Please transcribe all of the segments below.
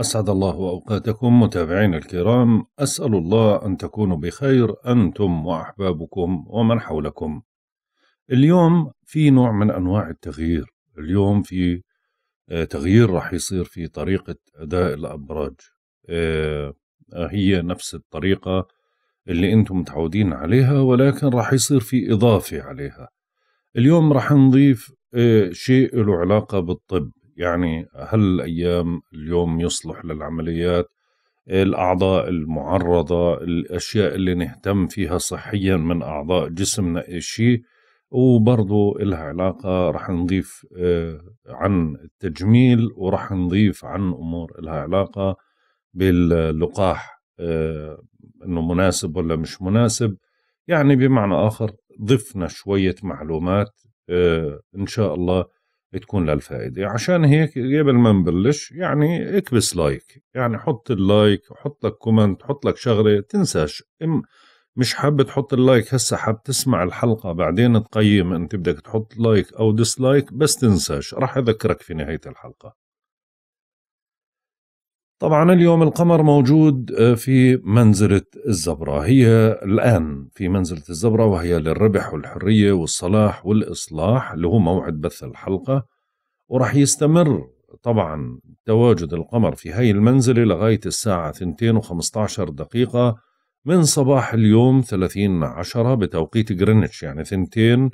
أسعد الله أوقاتكم متابعينا الكرام أسأل الله أن تكونوا بخير أنتم وأحبابكم ومن حولكم اليوم في نوع من أنواع التغيير اليوم في آه، تغيير راح يصير في طريقة أداء الأبراج آه، آه، هي نفس الطريقة اللي أنتم متعودين عليها ولكن راح يصير في إضافة عليها اليوم راح نضيف شيء له علاقة بالطب يعني هل الأيام اليوم يصلح للعمليات الأعضاء المعرضة الأشياء اللي نهتم فيها صحيا من أعضاء جسمنا إشي وبرضو إلها علاقة رح نضيف آه، عن التجميل ورح نضيف عن أمور إلها علاقة باللقاح آه، إنه مناسب ولا مش مناسب يعني بمعنى آخر ضفنا شوية معلومات آه، إن شاء الله تكون للفائدة عشان هيك قبل ما نبلش يعني اكبس لايك يعني حط اللايك حط لك كومنت حط لك شغلة تنساش إم مش حابة تحط اللايك هسا حاب تسمع الحلقة بعدين تقيم انت بدك تحط لايك او ديسلايك بس تنساش راح اذكرك في نهاية الحلقة طبعا اليوم القمر موجود آه، في منزلة الزبرة هي الآن في منزلة الزبرة وهي للربح والحرية والصلاح والإصلاح اللي هو موعد بث الحلقة وراح يستمر طبعا تواجد القمر في هاي المنزلة لغاية الساعة 2 و15 دقيقة من صباح اليوم 30 عشرة بتوقيت جرينتش يعني 2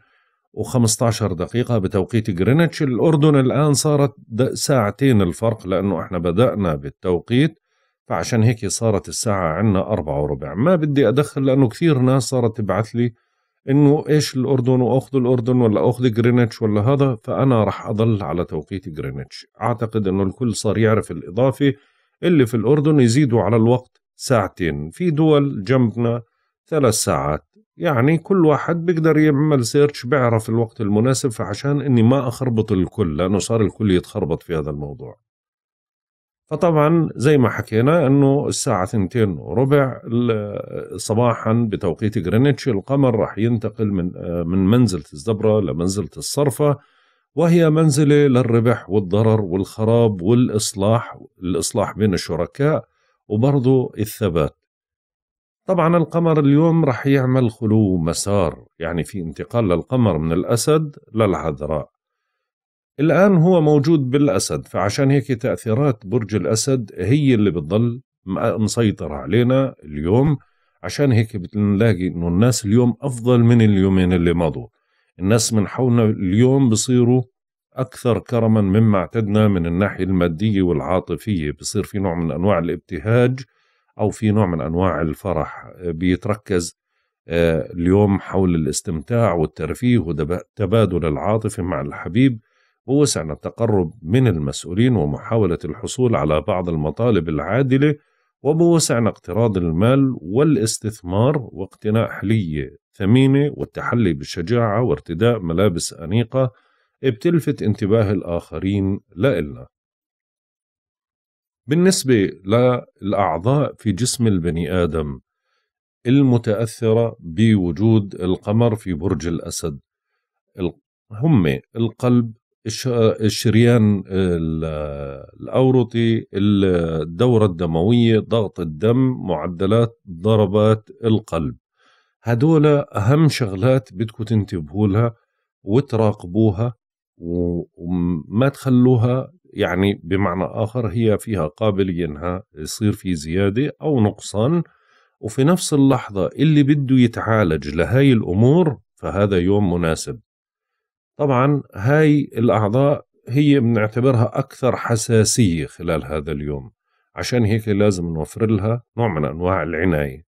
و15 دقيقة بتوقيت جرينتش الأردن الآن صارت ساعتين الفرق لأنه إحنا بدأنا بالتوقيت فعشان هيك صارت الساعة عنا أربعة وربع ما بدي أدخل لأنه كثير ناس صارت تبعث لي إنه إيش الأردن وأخذ الأردن ولا أخذ جرينتش ولا هذا فأنا رح أضل على توقيت جرينتش أعتقد إنه الكل صار يعرف الإضافة اللي في الأردن يزيدوا على الوقت ساعتين في دول جنبنا ثلاث ساعات يعني كل واحد بيقدر يعمل سيرش بيعرف الوقت المناسب فعشان اني ما اخربط الكل لانه صار الكل يتخربط في هذا الموضوع فطبعا زي ما حكينا انه الساعة ثنتين وربع صباحا بتوقيت غرينتش القمر راح ينتقل من من منزلة الزبرة لمنزلة الصرفة وهي منزلة للربح والضرر والخراب والإصلاح الإصلاح بين الشركاء وبرضه الثبات طبعا القمر اليوم رح يعمل خلو مسار يعني في انتقال للقمر من الأسد للعذراء الآن هو موجود بالأسد فعشان هيك تأثيرات برج الأسد هي اللي بتضل مسيطرة علينا اليوم عشان هيك بنلاقي انه الناس اليوم افضل من اليومين اللي مضوا الناس من حولنا اليوم بصيروا اكثر كرما مما اعتدنا من الناحيه الماديه والعاطفيه بصير في نوع من انواع الابتهاج او في نوع من انواع الفرح آه، بيتركز آه، اليوم حول الاستمتاع والترفيه وتبادل العاطفه مع الحبيب ووسعنا التقرب من المسؤولين ومحاوله الحصول على بعض المطالب العادله وبوسعنا اقتراض المال والاستثمار واقتناء حليه ثمينه والتحلي بالشجاعه وارتداء ملابس انيقه بتلفت انتباه الاخرين لإلنا بالنسبة للأعضاء في جسم البني آدم المتأثرة بوجود القمر في برج الأسد هم القلب الشريان الأورطي الدورة الدموية ضغط الدم معدلات ضربات القلب هدول أهم شغلات بدكم تنتبهوا لها وتراقبوها وما تخلوها يعني بمعنى آخر هي فيها قابلية إنها يصير في زيادة أو نقصان وفي نفس اللحظة اللي بده يتعالج لهاي الأمور فهذا يوم مناسب طبعا هاي الأعضاء هي بنعتبرها أكثر حساسية خلال هذا اليوم عشان هيك لازم نوفر لها نوع من أنواع العناية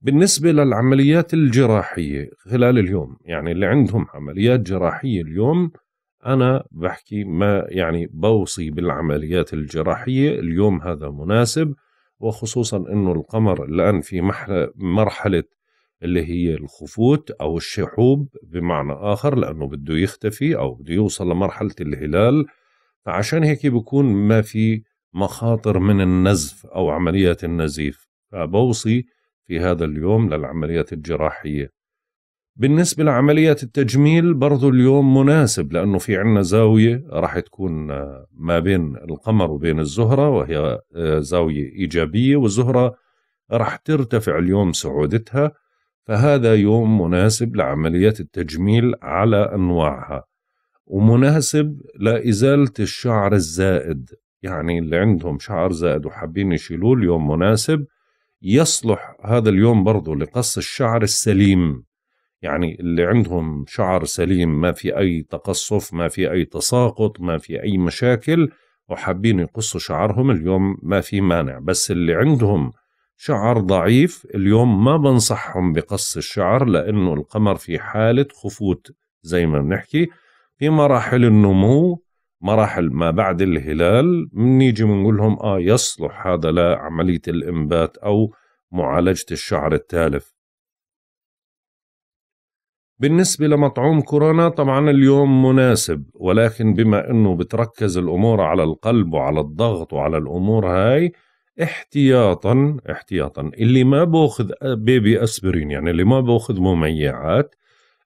بالنسبة للعمليات الجراحية خلال اليوم يعني اللي عندهم عمليات جراحية اليوم أنا بحكي ما يعني بوصي بالعمليات الجراحية اليوم هذا مناسب وخصوصا أنه القمر الآن في مرحلة اللي هي الخفوت أو الشحوب بمعنى آخر لأنه بده يختفي أو بده يوصل لمرحلة الهلال فعشان هيك بكون ما في مخاطر من النزف أو عمليات النزيف فبوصي في هذا اليوم للعمليات الجراحية بالنسبة لعمليات التجميل برضو اليوم مناسب لأنه في عنا زاوية راح تكون آه، ما بين القمر وبين الزهرة وهي آه، زاوية إيجابية والزهرة راح ترتفع اليوم سعودتها فهذا يوم مناسب لعمليات التجميل على أنواعها ومناسب لإزالة الشعر الزائد يعني اللي عندهم شعر زائد وحابين يشيلوه اليوم مناسب يصلح هذا اليوم برضو لقص الشعر السليم يعني اللي عندهم شعر سليم ما في أي تقصف ما في أي تساقط ما في أي مشاكل وحابين يقصوا شعرهم اليوم ما في مانع بس اللي عندهم شعر ضعيف اليوم ما بنصحهم بقص الشعر لأنه القمر في حالة خفوت زي ما بنحكي في مراحل النمو مراحل ما بعد الهلال بنيجي بنقول لهم آه يصلح هذا لعملية الإنبات أو معالجة الشعر التالف بالنسبة لمطعوم كورونا طبعا اليوم مناسب ولكن بما انه بتركز الامور على القلب وعلى الضغط وعلى الامور هاي احتياطا احتياطا اللي ما باخذ بيبي اسبرين يعني اللي ما باخذ مميعات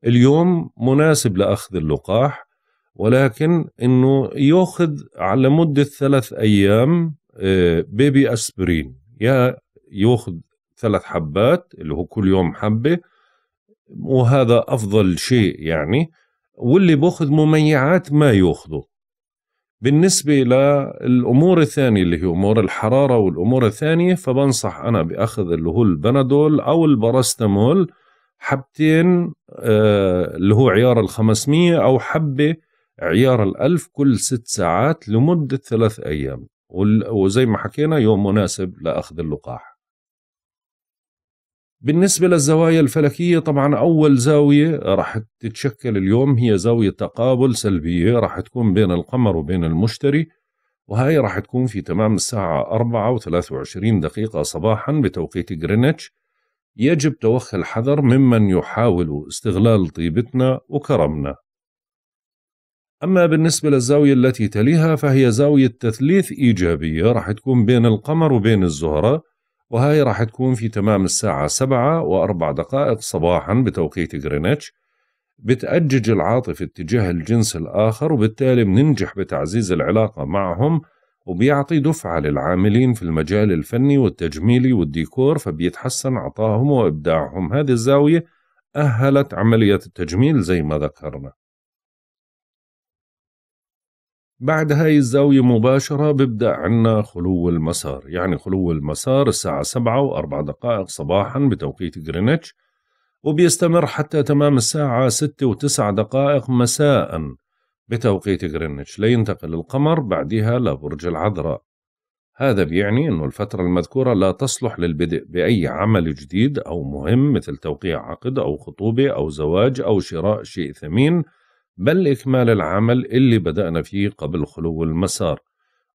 اليوم مناسب لاخذ اللقاح ولكن انه ياخذ على مده ثلاث ايام آه، بيبي اسبرين يا ياخذ ثلاث حبات اللي هو كل يوم حبه وهذا أفضل شيء يعني واللي بأخذ مميعات ما يأخذه بالنسبة للأمور الثانية اللي هي أمور الحرارة والأمور الثانية فبنصح أنا بأخذ اللي هو البنادول أو البراستامول حبتين آه، اللي هو عيار الخمسمية أو حبة عيار الألف كل ست ساعات لمدة ثلاث أيام وزي ما حكينا يوم مناسب لأخذ اللقاح بالنسبة للزوايا الفلكية طبعا أول زاوية راح تتشكل اليوم هي زاوية تقابل سلبية راح تكون بين القمر وبين المشتري وهي راح تكون في تمام الساعة 4 دقيقة صباحا بتوقيت غرينتش يجب توخي الحذر ممن يحاول استغلال طيبتنا وكرمنا أما بالنسبة للزاوية التي تليها فهي زاوية تثليث إيجابية راح تكون بين القمر وبين الزهرة وهي راح تكون في تمام الساعة سبعة وأربع دقائق صباحا بتوقيت غرينتش بتأجج العاطفة اتجاه الجنس الآخر وبالتالي بننجح بتعزيز العلاقة معهم وبيعطي دفعة للعاملين في المجال الفني والتجميلي والديكور فبيتحسن عطاهم وإبداعهم هذه الزاوية أهلت عملية التجميل زي ما ذكرنا بعد هاي الزاوية مباشرة ببدأ عنا خلو المسار يعني خلو المسار الساعة سبعة وأربع دقائق صباحا بتوقيت جرينتش وبيستمر حتى تمام الساعة ستة وتسع دقائق مساء بتوقيت جرينتش لينتقل القمر بعدها لبرج العذراء هذا بيعني أن الفترة المذكورة لا تصلح للبدء بأي عمل جديد أو مهم مثل توقيع عقد أو خطوبة أو زواج أو شراء شيء ثمين بل إكمال العمل اللي بدأنا فيه قبل خلو المسار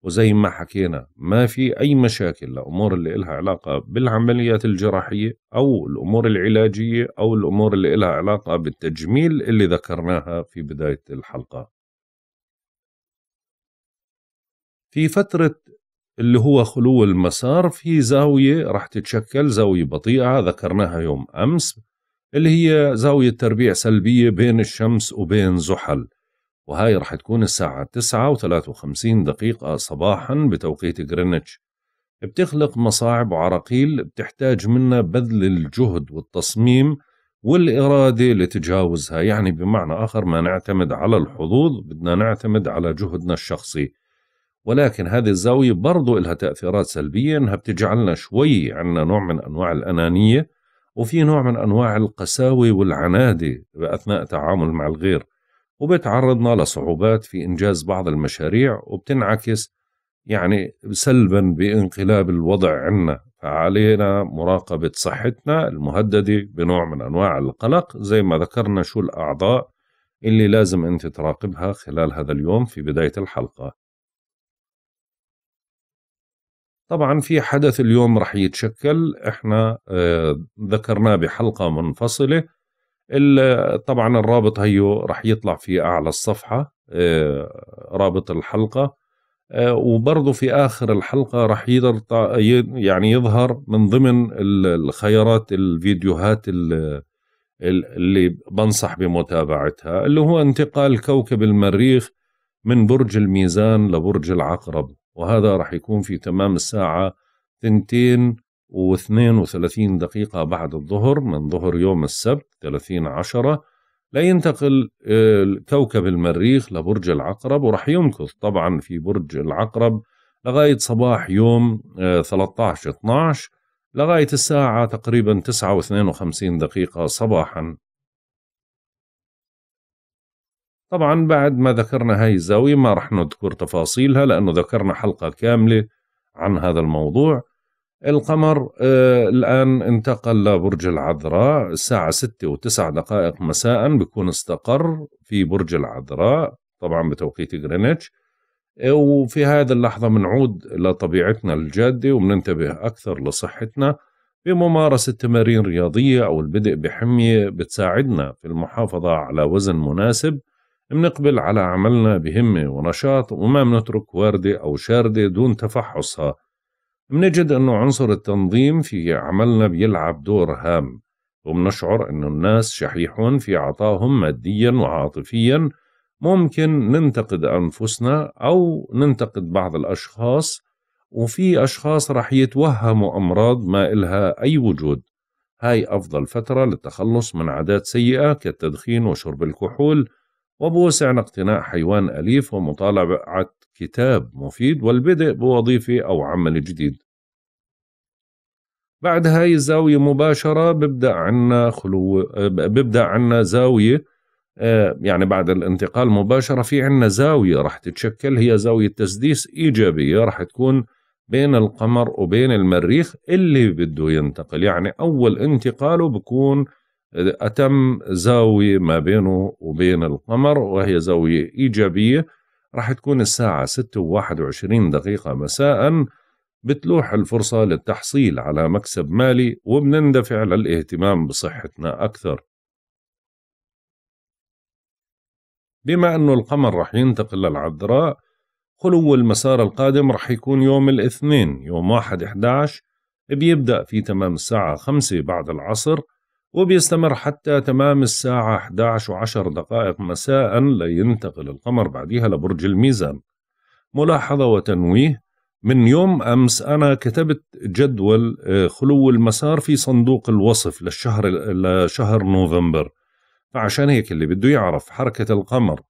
وزي ما حكينا ما في أي مشاكل لأمور اللي إلها علاقة بالعمليات الجراحية أو الأمور العلاجية أو الأمور اللي إلها علاقة بالتجميل اللي ذكرناها في بداية الحلقة في فترة اللي هو خلو المسار في زاوية راح تتشكل زاوية بطيئة ذكرناها يوم أمس اللي هي زاوية تربيع سلبية بين الشمس وبين زحل وهاي رح تكون الساعة 9 و 53 دقيقة صباحا بتوقيت غرينتش بتخلق مصاعب وعراقيل بتحتاج منا بذل الجهد والتصميم والإرادة لتجاوزها يعني بمعنى آخر ما نعتمد على الحظوظ بدنا نعتمد على جهدنا الشخصي ولكن هذه الزاوية برضو لها تأثيرات سلبية إنها بتجعلنا شوي عنا نوع من أنواع الأنانية وفي نوع من أنواع القساوة والعنادة أثناء التعامل مع الغير وبتعرضنا لصعوبات في إنجاز بعض المشاريع وبتنعكس يعني سلبا بانقلاب الوضع عنا فعلينا مراقبة صحتنا المهددة بنوع من أنواع القلق زي ما ذكرنا شو الأعضاء اللي لازم أنت تراقبها خلال هذا اليوم في بداية الحلقة طبعا في حدث اليوم رح يتشكل احنا آه، ذكرناه بحلقة منفصلة طبعا الرابط هيو رح يطلع في أعلى الصفحة آه، رابط الحلقة آه، وبرضه في آخر الحلقة رح يعني يظهر من ضمن الخيارات الفيديوهات اللي بنصح بمتابعتها اللي هو انتقال كوكب المريخ من برج الميزان لبرج العقرب وهذا راح يكون في تمام الساعة تنتين واثنين وثلاثين دقيقة بعد الظهر من ظهر يوم السبت 30 عشرة لينتقل آه، كوكب المريخ لبرج العقرب ورح يمكث طبعا في برج العقرب لغاية صباح يوم 13 آه، 12 لغاية الساعة تقريبا 9 52 دقيقة صباحا طبعا بعد ما ذكرنا هاي الزاوية ما رح نذكر تفاصيلها لأنه ذكرنا حلقة كاملة عن هذا الموضوع القمر آه الآن انتقل لبرج العذراء الساعة ستة و9 دقائق مساء بيكون استقر في برج العذراء طبعا بتوقيت غرينتش وفي هذه اللحظة بنعود لطبيعتنا الجادة وبننتبه أكثر لصحتنا بممارسة تمارين رياضية أو البدء بحمية بتساعدنا في المحافظة على وزن مناسب منقبل على عملنا بهمة ونشاط وما منترك واردة أو شاردة دون تفحصها منجد أنه عنصر التنظيم في عملنا بيلعب دور هام ومنشعر أنه الناس شحيحون في عطائهم ماديا وعاطفيا ممكن ننتقد أنفسنا أو ننتقد بعض الأشخاص وفي أشخاص رح يتوهموا أمراض ما إلها أي وجود هاي أفضل فترة للتخلص من عادات سيئة كالتدخين وشرب الكحول وبوسعنا اقتناء حيوان أليف ومطالعة كتاب مفيد والبدء بوظيفة أو عمل جديد بعد هاي الزاوية مباشرة ببدأ عنا خلو ببدأ عنا زاوية آه، يعني بعد الانتقال مباشرة في عنا زاوية رح تتشكل هي زاوية تسديس إيجابية رح تكون بين القمر وبين المريخ اللي بده ينتقل يعني أول انتقاله بكون أتم زاوية ما بينه وبين القمر وهي زاوية إيجابية راح تكون الساعة 6 و21 دقيقة مساء بتلوح الفرصة للتحصيل على مكسب مالي وبنندفع للاهتمام بصحتنا أكثر بما أنه القمر رح ينتقل للعذراء خلو المسار القادم رح يكون يوم الاثنين يوم 1 11 بيبدأ في تمام الساعة 5 بعد العصر وبيستمر حتى تمام الساعة 11 وعشر دقائق مساء لينتقل القمر بعديها لبرج الميزان ملاحظة وتنويه من يوم أمس أنا كتبت جدول آه، خلو المسار في صندوق الوصف للشهر لشهر نوفمبر فعشان هيك اللي بده يعرف حركة القمر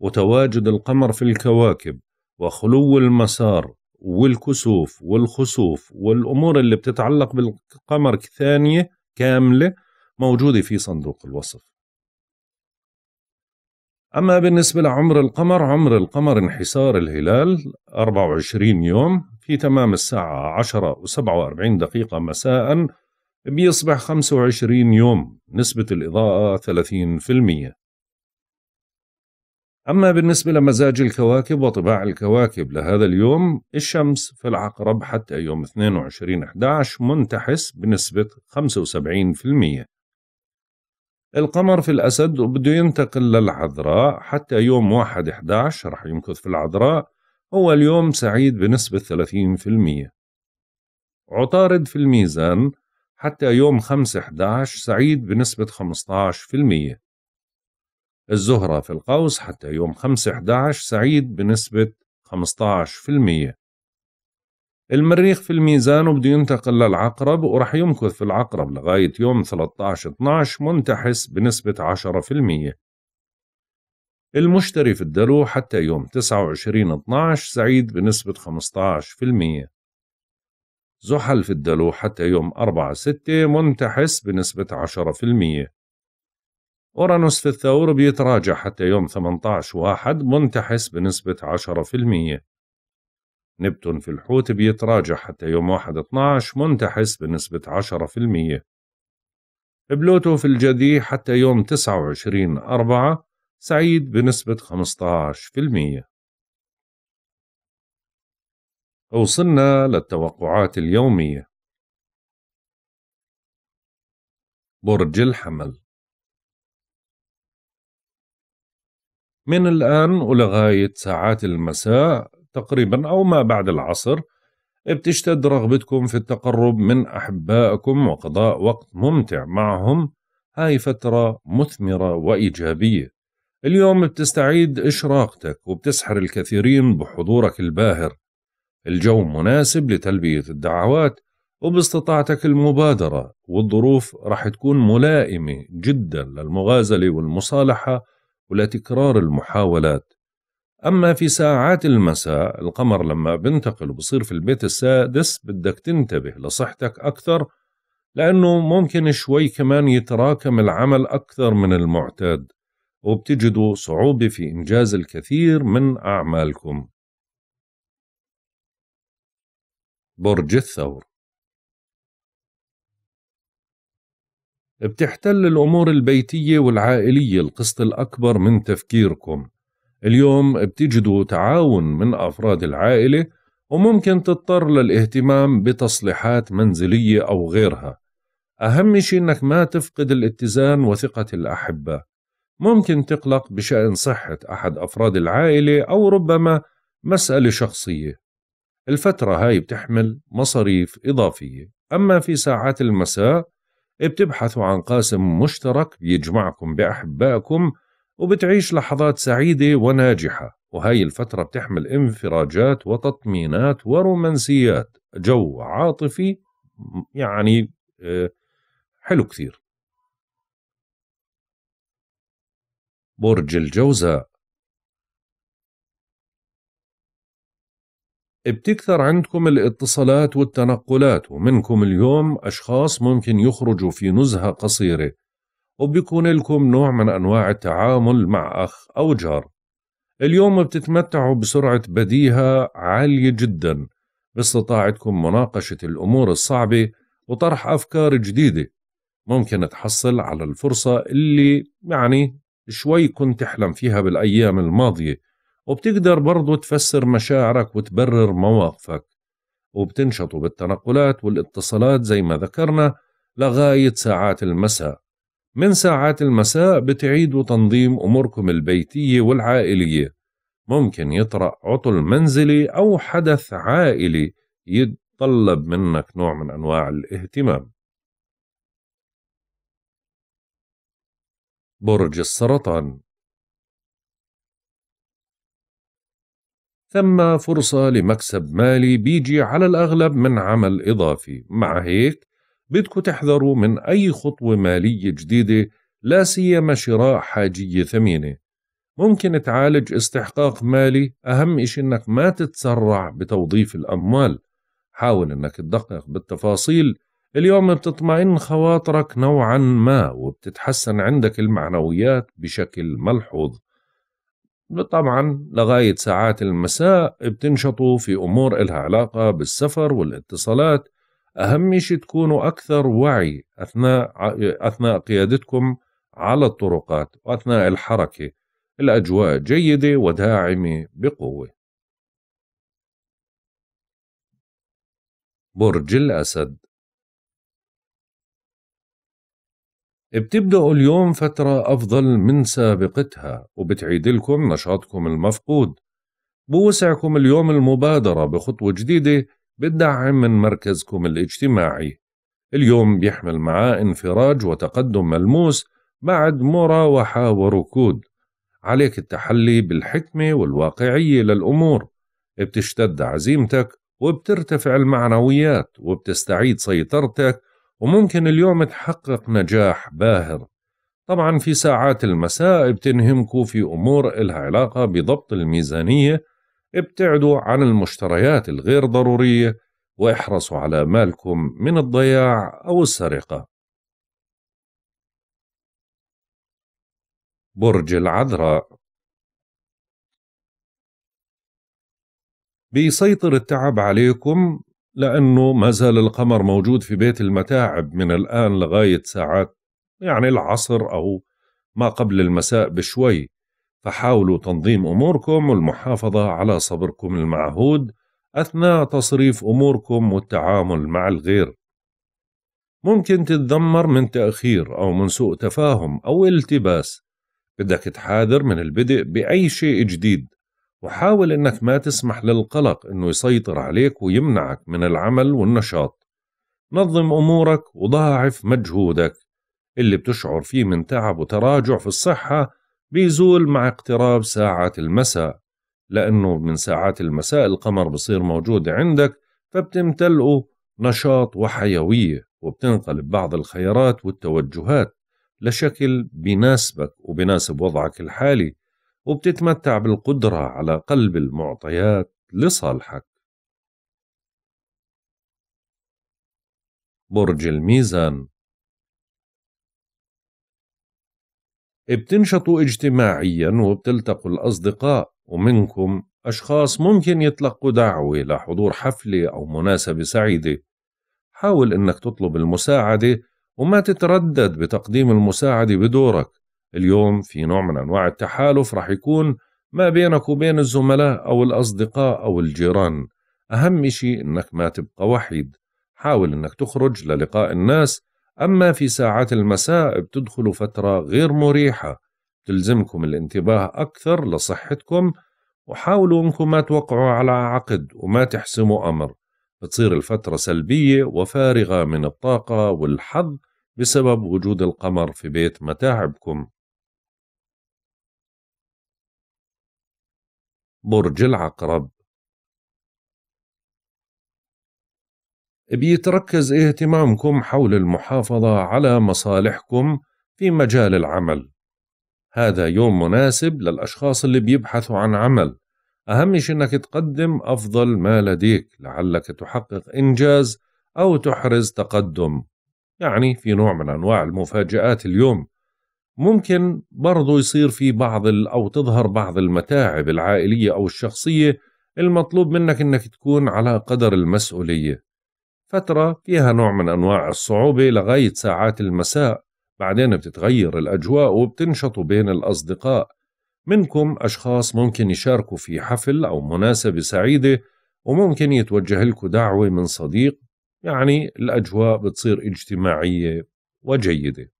وتواجد القمر في الكواكب وخلو المسار والكسوف والخسوف والأمور اللي بتتعلق بالقمر ثانية كاملة موجودة في صندوق الوصف أما بالنسبة لعمر القمر عمر القمر انحسار الهلال 24 يوم في تمام الساعة 10 و47 دقيقة مساء بيصبح 25 يوم نسبة الإضاءة 30% أما بالنسبة لمزاج الكواكب وطباع الكواكب لهذا اليوم الشمس في العقرب حتى يوم 22 11 منتحس بنسبة 75% القمر في الأسد وبده ينتقل للعذراء حتى يوم 1 11 رح يمكث في العذراء هو اليوم سعيد بنسبة 30% عطارد في الميزان حتى يوم 5 11 سعيد بنسبة 15% الزهرة في القوس حتى يوم 5 11 سعيد بنسبة المريخ في الميزان وبده ينتقل للعقرب ورح يمكث في العقرب لغاية يوم 13-12 منتحس بنسبة 10% المشتري في الدلو حتى يوم 29-12 سعيد بنسبة 15% زحل في الدلو حتى يوم 4-6 منتحس بنسبة 10% أورانوس في الثور بيتراجع حتى يوم 18 واحد منتحس بنسبة نبتون في الحوت بيتراجع حتى يوم 1/12 منتحس بنسبة 10% بلوتو في الجدي حتى يوم 29 أربعة سعيد بنسبة 15% وصلنا للتوقعات اليومية برج الحمل من الآن ولغاية ساعات المساء تقريبا أو ما بعد العصر بتشتد رغبتكم في التقرب من أحبائكم وقضاء وقت ممتع معهم هاي فترة مثمرة وإيجابية اليوم بتستعيد إشراقتك وبتسحر الكثيرين بحضورك الباهر الجو مناسب لتلبية الدعوات وباستطاعتك المبادرة والظروف رح تكون ملائمة جدا للمغازلة والمصالحة ولتكرار المحاولات أما في ساعات المساء القمر لما بنتقل وبصير في البيت السادس بدك تنتبه لصحتك أكثر لأنه ممكن شوي كمان يتراكم العمل أكثر من المعتاد وبتجدوا صعوبة في إنجاز الكثير من أعمالكم برج الثور بتحتل الأمور البيتية والعائلية القسط الأكبر من تفكيركم اليوم بتجدوا تعاون من أفراد العائلة وممكن تضطر للاهتمام بتصليحات منزلية أو غيرها أهم شيء أنك ما تفقد الاتزان وثقة الأحبة ممكن تقلق بشأن صحة أحد أفراد العائلة أو ربما مسألة شخصية الفترة هاي بتحمل مصاريف إضافية أما في ساعات المساء بتبحثوا عن قاسم مشترك يجمعكم بأحبائكم وبتعيش لحظات سعيدة وناجحة وهاي الفترة بتحمل انفراجات وتطمينات ورومانسيات جو عاطفي يعني آه، حلو كثير برج الجوزاء بتكثر عندكم الاتصالات والتنقلات ومنكم اليوم أشخاص ممكن يخرجوا في نزهة قصيرة وبيكون لكم نوع من أنواع التعامل مع أخ أو جار اليوم بتتمتعوا بسرعة بديهة عالية جدا باستطاعتكم مناقشة الأمور الصعبة وطرح أفكار جديدة ممكن تحصل على الفرصة اللي يعني شوي كنت تحلم فيها بالأيام الماضية وبتقدر برضو تفسر مشاعرك وتبرر مواقفك وبتنشطوا بالتنقلات والاتصالات زي ما ذكرنا لغاية ساعات المساء من ساعات المساء بتعيدوا تنظيم أموركم البيتية والعائلية ممكن يطرأ عطل منزلي أو حدث عائلي يتطلب منك نوع من أنواع الاهتمام برج السرطان ثم فرصة لمكسب مالي بيجي على الأغلب من عمل إضافي مع هيك بدكم تحذروا من أي خطوة مالية جديدة لا سيما شراء حاجية ثمينة ممكن تعالج استحقاق مالي أهم إشي أنك ما تتسرع بتوظيف الأموال حاول أنك تدقق بالتفاصيل اليوم بتطمئن خواطرك نوعا ما وبتتحسن عندك المعنويات بشكل ملحوظ طبعا لغاية ساعات المساء بتنشطوا في أمور إلها علاقة بالسفر والاتصالات اهم شيء تكونوا اكثر وعي اثناء اثناء قيادتكم على الطرقات واثناء الحركه الاجواء جيده وداعمه بقوه برج الاسد بتبدأوا اليوم فترة أفضل من سابقتها وبتعيد لكم نشاطكم المفقود بوسعكم اليوم المبادرة بخطوة جديدة بالدعم من مركزكم الاجتماعي اليوم بيحمل معاه انفراج وتقدم ملموس بعد مراوحة وركود عليك التحلي بالحكمة والواقعية للأمور بتشتد عزيمتك وبترتفع المعنويات وبتستعيد سيطرتك وممكن اليوم تحقق نجاح باهر طبعا في ساعات المساء بتنهمكوا في أمور إلها علاقة بضبط الميزانية ابتعدوا عن المشتريات الغير ضرورية واحرصوا على مالكم من الضياع أو السرقة برج العذراء بيسيطر التعب عليكم لأنه ما زال القمر موجود في بيت المتاعب من الآن لغاية ساعات يعني العصر أو ما قبل المساء بشوي فحاولوا تنظيم أموركم والمحافظة على صبركم المعهود أثناء تصريف أموركم والتعامل مع الغير ممكن تتذمر من تأخير أو من سوء تفاهم أو التباس بدك تحاذر من البدء بأي شيء جديد وحاول أنك ما تسمح للقلق أنه يسيطر عليك ويمنعك من العمل والنشاط نظم أمورك وضاعف مجهودك اللي بتشعر فيه من تعب وتراجع في الصحة بيزول مع اقتراب ساعة المساء لأنه من ساعات المساء القمر بصير موجود عندك فبتمتلئه نشاط وحيوية وبتنقلب بعض الخيارات والتوجهات لشكل بناسبك وبناسب وضعك الحالي وبتتمتع بالقدرة على قلب المعطيات لصالحك برج الميزان بتنشطوا اجتماعيا وبتلتقوا الأصدقاء ومنكم أشخاص ممكن يتلقوا دعوة لحضور حفلة أو مناسبة سعيدة حاول أنك تطلب المساعدة وما تتردد بتقديم المساعدة بدورك اليوم في نوع من أنواع التحالف رح يكون ما بينك وبين الزملاء أو الأصدقاء أو الجيران أهم شيء أنك ما تبقى وحيد حاول أنك تخرج للقاء الناس أما في ساعات المساء بتدخلوا فترة غير مريحة تلزمكم الانتباه أكثر لصحتكم وحاولوا أنكم ما توقعوا على عقد وما تحسموا أمر بتصير الفترة سلبية وفارغة من الطاقة والحظ بسبب وجود القمر في بيت متاعبكم برج العقرب بيتركز اهتمامكم حول المحافظة على مصالحكم في مجال العمل هذا يوم مناسب للأشخاص اللي بيبحثوا عن عمل أهم شيء أنك تقدم أفضل ما لديك لعلك تحقق إنجاز أو تحرز تقدم يعني في نوع من أنواع المفاجآت اليوم ممكن برضو يصير في بعض أو تظهر بعض المتاعب العائلية أو الشخصية المطلوب منك أنك تكون على قدر المسؤولية فترة فيها نوع من أنواع الصعوبة لغاية ساعات المساء بعدين بتتغير الأجواء وبتنشطوا بين الأصدقاء منكم أشخاص ممكن يشاركوا في حفل أو مناسبة سعيدة وممكن يتوجه لكم دعوة من صديق يعني الأجواء بتصير اجتماعية وجيدة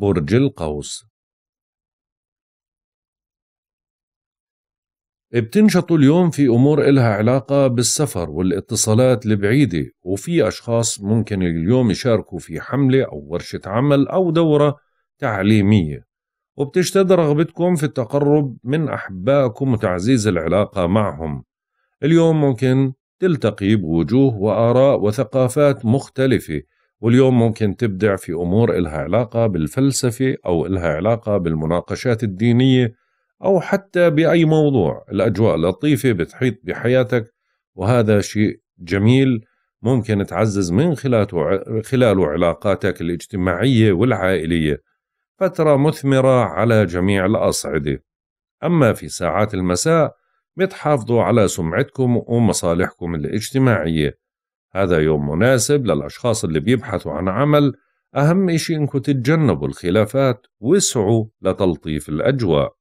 برج القوس بتنشطوا اليوم في أمور إلها علاقة بالسفر والاتصالات البعيدة وفي أشخاص ممكن اليوم يشاركوا في حملة أو ورشة عمل أو دورة تعليمية وبتشتد رغبتكم في التقرب من أحبائكم وتعزيز العلاقة معهم اليوم ممكن تلتقي بوجوه وآراء وثقافات مختلفة واليوم ممكن تبدع في أمور إلها علاقة بالفلسفة أو إلها علاقة بالمناقشات الدينية أو حتى بأي موضوع الأجواء لطيفة بتحيط بحياتك وهذا شيء جميل ممكن تعزز من خلاله, علاقاتك الاجتماعية والعائلية فترة مثمرة على جميع الأصعدة أما في ساعات المساء بتحافظوا على سمعتكم ومصالحكم الاجتماعية هذا يوم مناسب للأشخاص اللي بيبحثوا عن عمل أهم إشي إنكم تتجنبوا الخلافات وسعوا لتلطيف الأجواء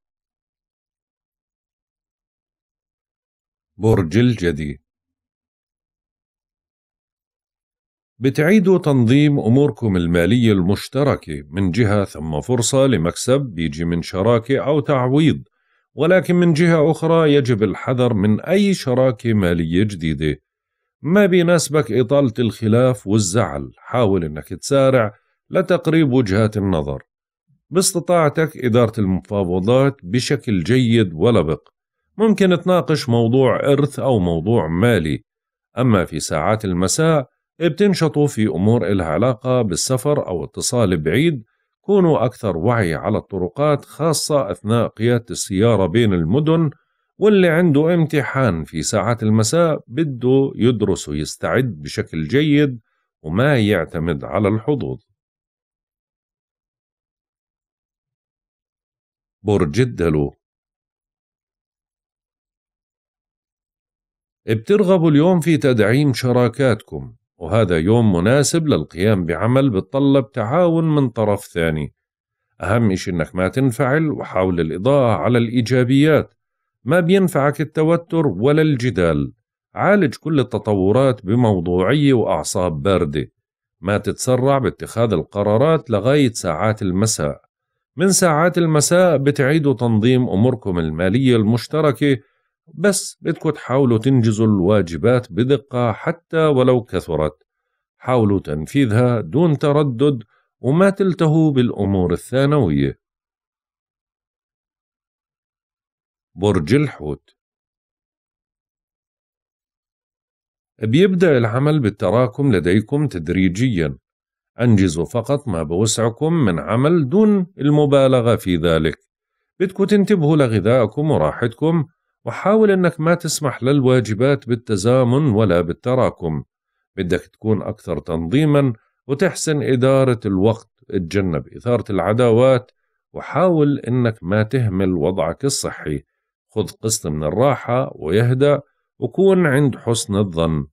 برج الجدي بتعيدوا تنظيم أموركم المالية المشتركة من جهة ثم فرصة لمكسب بيجي من شراكة أو تعويض ولكن من جهة أخرى يجب الحذر من أي شراكة مالية جديدة ما بيناسبك إطالة الخلاف والزعل حاول أنك تسارع لتقريب وجهات النظر باستطاعتك إدارة المفاوضات بشكل جيد ولبق ممكن تناقش موضوع إرث أو موضوع مالي أما في ساعات المساء بتنشطوا في أمور إلها علاقة بالسفر أو اتصال بعيد كونوا أكثر وعي على الطرقات خاصة أثناء قيادة السيارة بين المدن واللي عنده امتحان في ساعات المساء بده يدرس ويستعد بشكل جيد وما يعتمد على الحظوظ برج الدلو بترغبوا اليوم في تدعيم شراكاتكم وهذا يوم مناسب للقيام بعمل بتطلب تعاون من طرف ثاني أهم إشي إنك ما تنفعل وحاول الإضاءة على الإيجابيات ما بينفعك التوتر ولا الجدال عالج كل التطورات بموضوعية وأعصاب باردة ما تتسرع باتخاذ القرارات لغاية ساعات المساء من ساعات المساء بتعيدوا تنظيم أموركم المالية المشتركة بس بدكم تحاولوا تنجزوا الواجبات بدقة حتى ولو كثرت حاولوا تنفيذها دون تردد وما تلتهوا بالأمور الثانوية برج الحوت بيبدأ العمل بالتراكم لديكم تدريجيا أنجزوا فقط ما بوسعكم من عمل دون المبالغة في ذلك بدكم تنتبهوا لغذائكم وراحتكم وحاول أنك ما تسمح للواجبات بالتزامن ولا بالتراكم بدك تكون أكثر تنظيما وتحسن إدارة الوقت تجنب إثارة العداوات وحاول أنك ما تهمل وضعك الصحي خذ قسط من الراحة ويهدأ وكون عند حسن الظن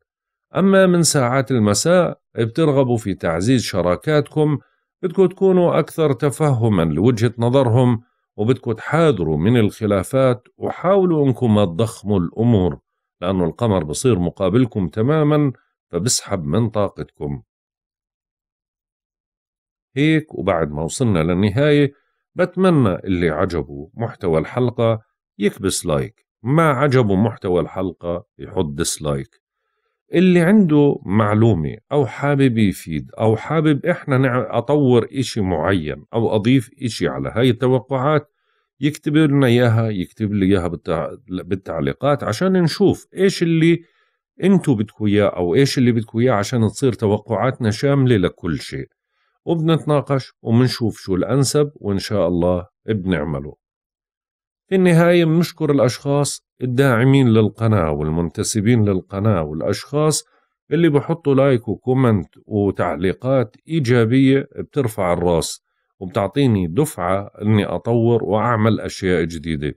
أما من ساعات المساء بترغبوا في تعزيز شراكاتكم بدكم تكونوا أكثر تفهما لوجهة نظرهم وبدكم تحاذروا من الخلافات وحاولوا انكم ما تضخموا الامور لانه القمر بصير مقابلكم تماما فبسحب من طاقتكم هيك وبعد ما وصلنا للنهاية بتمنى اللي عجبه محتوى الحلقة يكبس لايك ما عجبه محتوى الحلقة يحط ديسلايك اللي عنده معلومة أو حابب يفيد أو حابب إحنا أطور إشي معين أو أضيف إشي على هاي التوقعات يكتب لنا إياها يكتب لي إياها بالتعليقات عشان نشوف إيش اللي أنتو بدكوا إياه أو إيش اللي بدكوا إياه عشان تصير توقعاتنا شاملة لكل شيء وبنتناقش وبنشوف شو الأنسب وإن شاء الله بنعمله في النهاية بنشكر الأشخاص الداعمين للقناة والمنتسبين للقناة والأشخاص اللي بحطوا لايك وكومنت وتعليقات إيجابية بترفع الراس وبتعطيني دفعة أني أطور وأعمل أشياء جديدة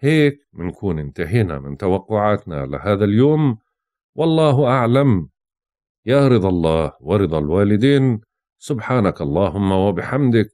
هيك منكون انتهينا من توقعاتنا لهذا اليوم والله أعلم يا رضا الله ورضا الوالدين سبحانك اللهم وبحمدك